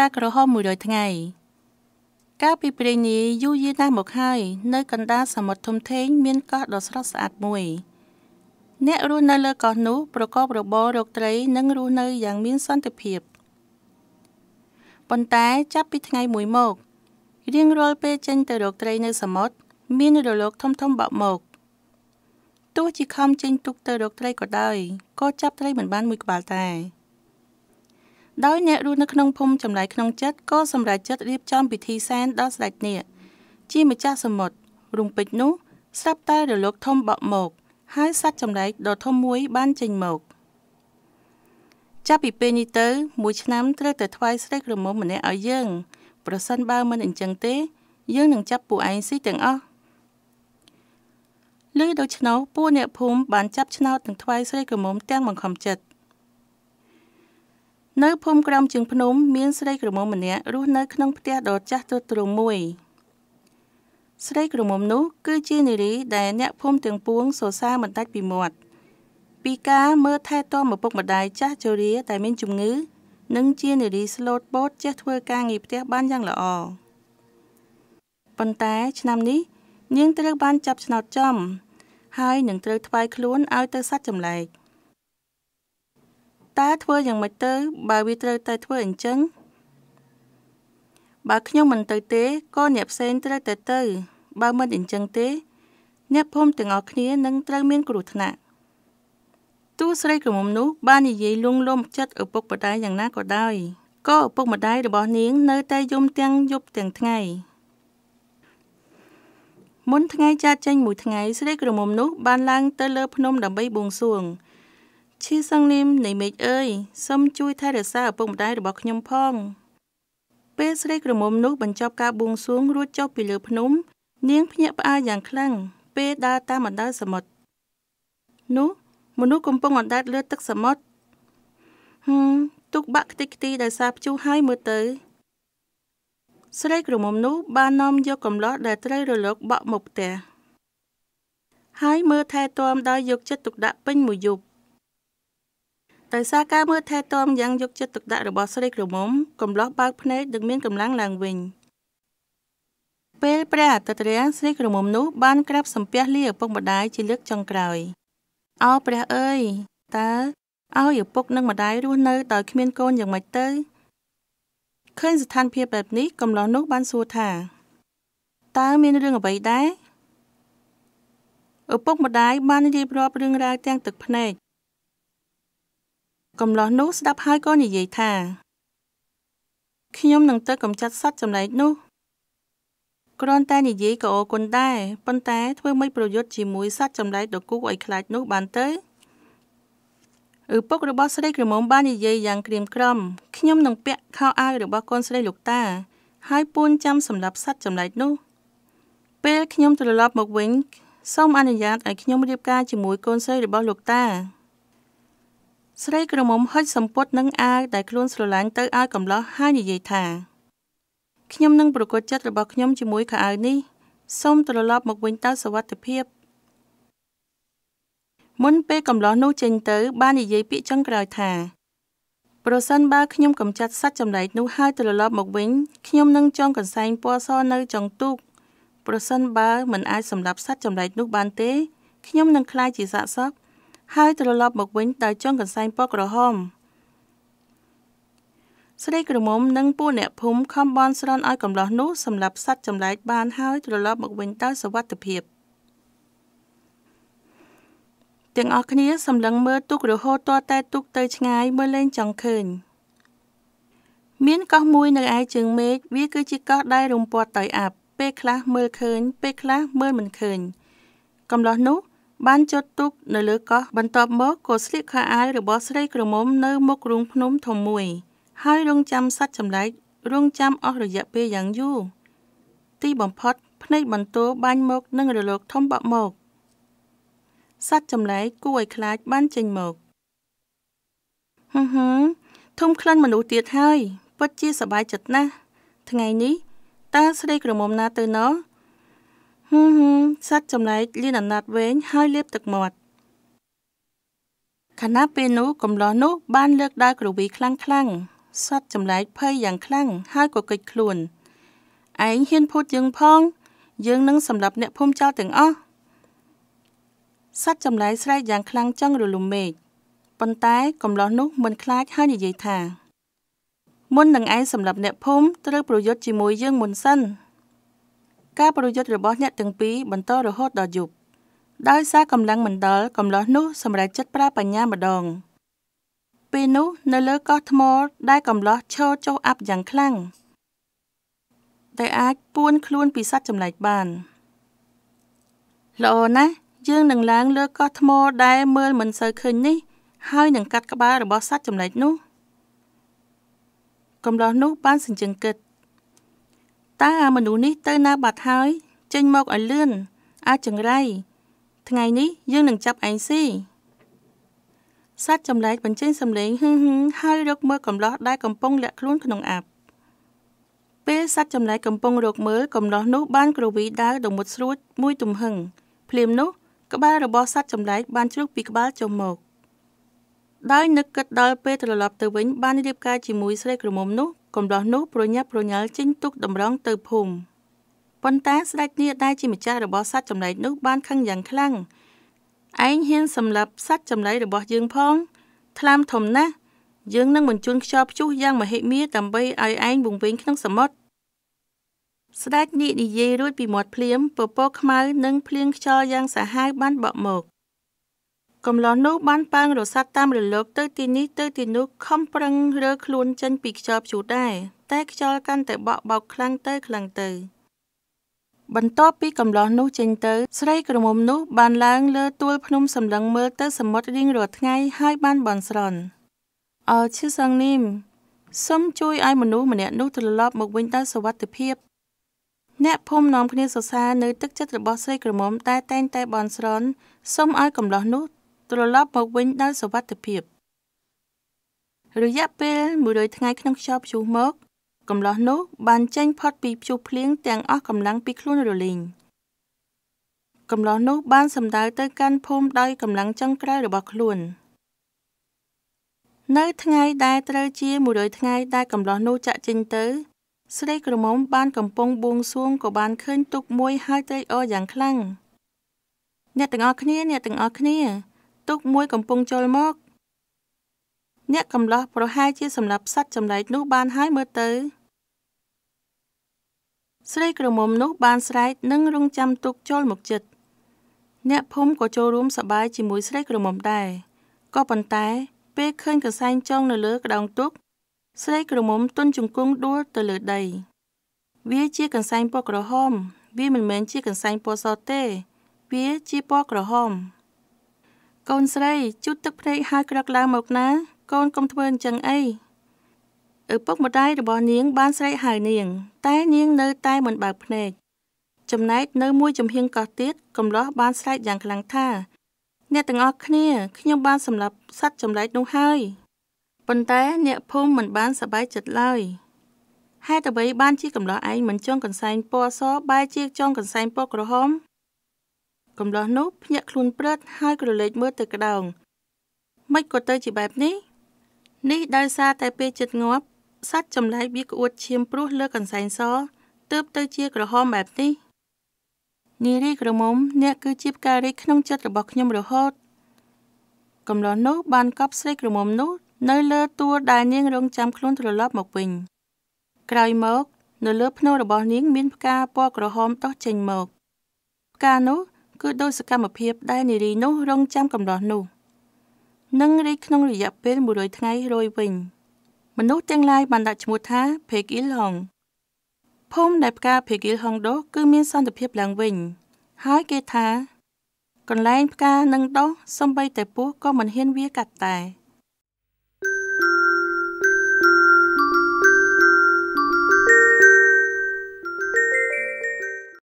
ផ្កាក្រហមមួយរយថ្ងៃកាលពីព្រេងនេះយូរយឺរណាស់មកហើយនៅកណ្ដាលសមុទ្រធំធេង មានកោះដ៏ស្រស់ស្អាតមួយ អ្នករស់នៅលើកោះនោះប្រកបរបររកត្រីនិងរស់នៅយ៉ាងមានសន្តិភាពប៉ុន្តែចាប់ពីថ្ងៃមួយមករៀងរាល់ពេលចេញទៅរកត្រីនៅសមុទ្រមានរលកធំធំបក់មកទោះជាខំចេញទុកទៅរកត្រីក៏ដោយក៏ចាប់ត្រីមិនបានមួយក្បាលដែរដោយអ្នករស់នៅក្នុងភូមិចម្លែកក្នុងចិត្តក៏សម្រេចចិត្តរៀបចំពិធីសែនដល់ស្ដេចនាគជាម្ចាស់សមុទ្ររុំពេជ្រនោះស្រាប់តែរលកធំបក់មក ហើយសត្វចម្លែកដ៏ធំមួយ បានចេញមកចាប់ពីពេលនេះទៅមួយឆ្នាំត្រូវតែថ្វាយស្រីក្រមុំម្នាក់ឲ្យយើង ប្រសិនបើមិនអញ្ចឹងទេយើងនឹងចាប់ពួកឯងស៊ីទាំងអស់លើដូច្នោះពួកអ្នកភូមិបានចាប់ឆ្នោតទាំងថ្វាយស្រីក្រមុំទាំងបង្ខំចិត្តនៅភូមិក្រំជើងភ្នំមានស្រីក្រមុំម្នាក់រស់នៅក្នុងផ្ទះដ៏ចាស់ទ្រុឌទ្រោមមួយស្រីក្រមុំនោះគឺជានារីដែលអ្នកភូមិទាំងពួងសរសើរមិនដាច់ពីមាត់ពីការមើលថែទាំឪពុកម្ដាយចាស់ជរា តែមានជំងឺនិងជានារីស្លូតបូតចេះធ្វើការងារផ្ទះបានយ៉ាងល្អប៉ុន្តែឆ្នាំនេះនាងត្រូវបានចាប់ឆ្នោតចំ ហើយនឹងត្រូវថ្វាយខ្លួនឲ្យទៅសัตว์ចម្លែកតើធ្វើយ៉ាងម៉េចទៅបើវាត្រូវតែធ្វើអញ្ចឹងបើខ្ញុំមិនទៅទេក៏អ្នកផ្សេងត្រូវតែទៅបើមិនអញ្ចឹងទេ អ្នក ភូមិទាំងអស់គ្នានឹងត្រូវមានគ្រោះថ្នាក់ទូស្រីក្រមុំនោះបាននិយាយលួងលោមចិត្តឪពុកម្ដាយយ៉ាងណាក៏ដោយក៏ឪពុកម្ដាយរបស់នាង នៅតែយំទាំងយប់ទាំងថ្ងៃមុនថ្ងៃចាត់ចេញមួយថ្ងៃស្រីក្រមុំនោះបានឡើង ទៅលើភ្នំ ដើម្បីបួងសួង។ឈីសឹងនីមនៃមេឃអើយសូមជួយថែរក្សាឪពុកម្ដាយរបស់ខ្ញុំផង ពេលស្រីក្រមុំនោះបញ្ចប់ការបួងសួងរួចចុះពីលើភ្នំនាងភ្ញាក់ផ្អើលយ៉ាងខ្លាំងពេលដើរតាមអណ្ដើសមុទ្រនោះមនុស្សកំពុងអណ្ដែតលើទឹកសមុទ្រហឹមទុកបាក់ខ្ទេចខ្ទីដោយសារព្យុះហើយមើលទៅ ស្រីក្រមុំនោះបាននាំយកកំឡោះដែលត្រូវរលកបក់មកផ្ទះហើយមើលថែទាំដោយយកចិត្តទុកដាក់ពេញមួយយប់ដោយសារការមើលថែទាំយ៉ាងយកចិត្តទុកដាក់របស់ស្រីក្រមុំកំឡោះបើកភ្នែកនិងមានកម្លាំងឡើងវិញពេលព្រះអាទិត្យរាំងស្រីក្រមុំនោះបានក្រាបសំពះលាឪពុកម្ដាយជាលើកចុងក្រោយអោព្រះអើយតើឲ្យឪពុកនិងម្ដាយរស់នៅដោយគ្មានកូនយ៉ាងម៉េចទៅឃើញស្ថានភាពបែបនេះកំឡោះនោះបានសួរថាតើមានរឿងអ្វីដែរឪពុកម្ដាយបានរៀបរាប់រឿងរ៉ាវទាំងទឹកភ្នែកកំឡោះនោះស្ដាប់ហើយក៏និយាយថាខ្ញុំនឹងទៅកំចាត់សត្វចំណែកនោះគ្រាន់តែនិយាយក៏អរគុណដែរប៉ុន្តែធ្វើមិនប្រយុទ្ធជាមួយសត្វចម្លែកដ៏គូឲ្យខ្លាចនោះបានទៅឪពុករបស់ស្រីក្រមុំបាននិយាយយ៉ាងក្រៀមក្រំខ្ញុំនឹងពាក់ខោអាវរបស់កូនស្រីលោកតាហើយពួនចាំសម្រាប់សត្វចម្លែកនោះ ពេលខ្ញុំត្រឡប់មកវិញសូមអនុញ្ញាតឲ្យខ្ញុំរៀបការជាមួយកូនស្រីរបស់លោកតាស្រីក្រមុំហុចសំពត់នឹងអាវដែលខ្លួនស្រឡាញ់ទៅឲ្យកំឡោះហើយនិយាយថាខ្ញុំនឹងប្រកួតចិត្តរបស់ខ្ញុំជាមួយខោអាវនេះសូមត្រឡប់មកវិញទៅសวัสดิភាពមុនពេលកំឡោះនោះចេញទៅបាននិយាយពាក្យចុងក្រោយថា ប្រសិនបើខ្ញុំកំចាត់សត្វចំណែកនោះហើយត្រឡប់មកវិញខ្ញុំនឹងចងកន្សែងពណ៌សនៅចុងទូកប្រសិនបើមិនអាចសម្លាប់សត្វចំណែកនោះបានទេខ្ញុំនឹងក្លាយជាសាកសពហើយត្រឡប់មកវិញដោយចងកន្សែងពណ៌ក្រហមស្រីក្រមុំនិងពួកអ្នកភូមិខំបន់ស្រន់ឲ្យកំឡោះនោះសម្រាប់សัตว์ចម្លែកបានហើយ ត្រឡប់មកវិញដោយសុវត្ថិភាពទាំងអស់គ្នាសម្លឹងមើលទូករហូតតតែទូកទៅ ឆ្ងាយមើលលែងចង់ឃើញមានកោះមួយនៅឯជើងមេឃវាគឺជាកោះដែលរំព័ទ្ធដោយអាប់ពេលខ្លះមើលឃើញពេលខ្លះមើលមិនឃើញកំឡោះនោះបានចុតទូកនៅលើកោះបន្ទាប់មកក៏ស្លៀកខោអាវរបស់ស្រីក្រមុំនៅមុខរូងភ្នំធំមួយ ហើយរងចាំសัตว์ចម្លែក រងចាំអស់រយៈពេលយ៉ាងយូរទីបំផុត ភ្នែកបន្ទោបាញ់មកនឹងរលកធំបាក់មកសัตว์ចម្លែកគួរឲ្យខ្លាចបានចេញមកហឹមហឹមធំក្លិនមនុស្សទៀតហើយពិតជាសบายចិត្តណាស់ថ្ងៃនេះតើស្រីក្រមុំណាទៅណោះហឹមសាច់ចំណែកលៀនអាណត្តិវែងហើយលាបទឹកមាត់ខណៈពេលនោះកំឡោះនោះបានលើកដៅក្រវីខ្លាំងខ្លាំងសត្វចម្លែកភ័យយ៉ាងខ្លាំងហើយក៏កិច្ចខ្លួនឯងហ៊ានភូតយើងផង យើងនឹងសម្លាប់អ្នកភូមិចោលទាំងអស់សត្វចម្លែកស្រែកយ៉ាងខ្លាំងចង់រលំមេឃប៉ុន្តែ កំឡោះនោះមិនខ្លាចហើយនិយាយថាមុននឹងឯងសម្លាប់អ្នកភូមិត្រូវប្រយុទ្ធជាមួយយើងមុនសិនការប្រយុទ្ធរបស់អ្នកទាំងពីរបន្តរហូតដល់យប់ដោយសារកម្លាំងមណ្ដលកំឡោះនោះសម្រេចចិត្តប្រើបញ្ញាម្ដងពេលនោះនៅលើកោះថ្មដែលកំឡោះឈរចុះអាប់យ៉ាងខ្លាំងតែអាចពួនខ្លួនពីសត្វចម្លែកបានល្អណាស់យើងនឹងឡើងលើកោះថ្មដែលមើលមិនសូវឃើញនេះហើយនឹងកាត់ក្បាលរបស់សត្វចម្លែកនោះកំឡោះនោះបានសញ្ជឹងគិតតើមនុស្សនេះទៅណាបាត់ហើយចេញមកឲ្យលឿនអាចចង្រៃថ្ងៃនេះយើងនឹងចាប់ឯងស៊ីសត្វចម្លែកបញ្ចេញសំឡេងហឹងហឹងហើយរកមើលកំឡោះដែលកំពុងលាក់ខ្លួនក្នុងអាប់ពេលសត្វចម្លែកកំពុងរកមើលកំឡោះនោះបានគ្រវីដាវដ៏មុតស្រួចមួយទំហឹងភ្លាមនោះ ក្បាលរបស់សត្វចម្លែកបានជ្រុះពីក្បាលចុះមកដោយនឹកគិតដល់ពេលត្រឡប់ទៅវិញបានរៀបការជាមួយស្រីក្រមុំនោះកំដោះនោះប្រញាប់ប្រញាល់ចេញទុកតម្រង់ទៅភូមិប៉ុន្តែស្ដេចនាដែលជាម្ចាស់របស់សត្វចំណីនោះបានខឹងយ៉ាងខ្លាំងឯងហ៊ានសម្លាប់សត្វចំណីរបស់យើងផងថ្លាមធំណាស់យើងនឹងបញ្ជូនខ្យល់ព្យុះយ៉ាងមហិមាដើម្បីឲ្យឯងវង្វេងក្នុងសមុទ្រស្ដេចនានិយាយរួចពីមាត់ភ្លៀមពពកខ្មៅនិងភ្លៀងខ្យល់យ៉ាងសាហាវបានបក់មកកំឡោះនោះបានប៉ាងរសាត់តាមរលកទៅទីនេះទៅទីនោះខំប្រឹងរើខ្លួនចេញពីខ្យល់ព្យុះដែរតែខ្យល់កាន់តែបក់បោកខ្លាំងទៅខ្លាំងទៅបន្ទាប់ពីកំឡោះនោះចេញទៅ ស្រីក្រមុំនោះបានឡើងលើទួលភ្នំសម្លឹងមើលទៅសមុទ្ររៀងរាល់ថ្ងៃហើយបានបន់ស្រន់អើឈឺសងនីមសូមជួយឲ្យមនុស្សម្នាក់នោះត្រឡប់មកវិញដោយសុវត្ថិភាពអ្នកភូមិនាំគ្នាសរសើរនៅទឹកចិត្តរបស់ស្រីក្រមុំតែតែងតែបន់ស្រន់សូមឲ្យកំឡោះនោះត្រឡប់មកវិញដោយសុវត្ថិភាព រយៈពេល100ថ្ងៃក្នុងខ្យល់ព្យុះមក កំឡោះនោះ បានចេញផុតពីព្យុះភ្លៀងទាំងអស់កម្លាំងពីខ្លួនរលីងកំឡោះនោះបានសម្ដៅទៅ កាន់ភូមិដោយកម្លាំងចុងក្រោយរបស់ខ្លួននៅថ្ងៃដែលត្រូវជា100ថ្ងៃដែលកំឡោះនោះចាក់ចេញទៅ ស្រីក្រមុំបានកំពុងបួងសួងក៏បានឃើញទុកមួយហើយត្រេកអរយ៉ាងខ្លាំងអ្នកទាំងអស់គ្នាអ្នកទាំងអស់គ្នាទុកមួយកំពុងចូលមកអ្នកកំឡោះប្រហែលជាសម្រាប់សត្វចម្លែកនោះបានហើយមើលទៅ ស្រីក្រមុំនោះបានស្រែកនិងរងចាំទុកចូលមកចិត្តអ្នកភូមិក៏ចូលរួមសប្បាយជាមួយស្រីក្រមុំដែរក៏ប៉ុន្តែពេលឃើញកសែងចង នៅលើក្តោងទុក ស្រីក្រមុំទុនជង្គង់ដួលទៅលើដីវាជាកសែងពណ៌ក្រហម វាមិនមែនជាកសែងពណ៌សទេ វាជាពណ៌ក្រហមកូនស្រីជូតទឹកភ្នែកហើយក្រឹកឡើងមកណាកូនកុំធ្វើអញ្ចឹងអីឪពុកម្ដាយរបស់នាង បានស្រែកហៅនាង តែនាងនៅតែមិនបើកភ្នែកចំណែកនៅមួយចំហៀងកោះទៀតកំឡោះបានស្រែកយ៉ាងខ្លាំងថាអ្នកទាំងអស់គ្នាខ្ញុំបានសម្លាប់សត្វចម្លែកនោះហើយប៉ុន្តែអ្នកភូមិមិនបានសប្បាយចិត្តឡើយហេតុអ្វីបានជាកំឡោះឯងមិនចងកន្សែងពណ៌សបែរជាចងកន្សែងពណ៌ក្រហមកំលោះនោះភ្ញាក់ខ្លួនព្រឹតហើយក្រឡេកមើលទៅក្តោងមិនក៏ទៅជាបែបនេះនេះដោយសារតែពេលចិត្តងាប់សត្វចម្លែកវាក្អួតឈាមព្រោះលើកន្សែងសទើបទៅជាក្រហមបែបនេះនារីក្រមុំអ្នកគឺជាផ្ការីក្នុងចិត្តរបស់ខ្ញុំរហូតកំឡោះនោះបានកប់ស្រីក្រមុំនោះ នៅលើទួលដែលនាងរងចាំខ្លួនត្រឡប់មកវិញក្រោយមកនៅលើភ្នូរបស់នាងមានផ្កាពណ៌ក្រហមដុះចេញមកផ្កានោះគឺដោយសកម្មភាពដែលនារីនោះរងចាំកំរោះនោះនិងរីក្នុងរយៈពេល100ថ្ងៃរយវិញ មនុស្សទាំងឡាយបានដាក់ឈ្មោះថា Pek Il Hong ភូមិដែលផ្កា Pek Il Hong ដុះគឺមានសន្តិភាពឡើងវិញហើយគេថា កន្លែងផ្កានឹងដុះសំបីតែពស់ក៏មិនហ៊ានវាកាត់ដែរ។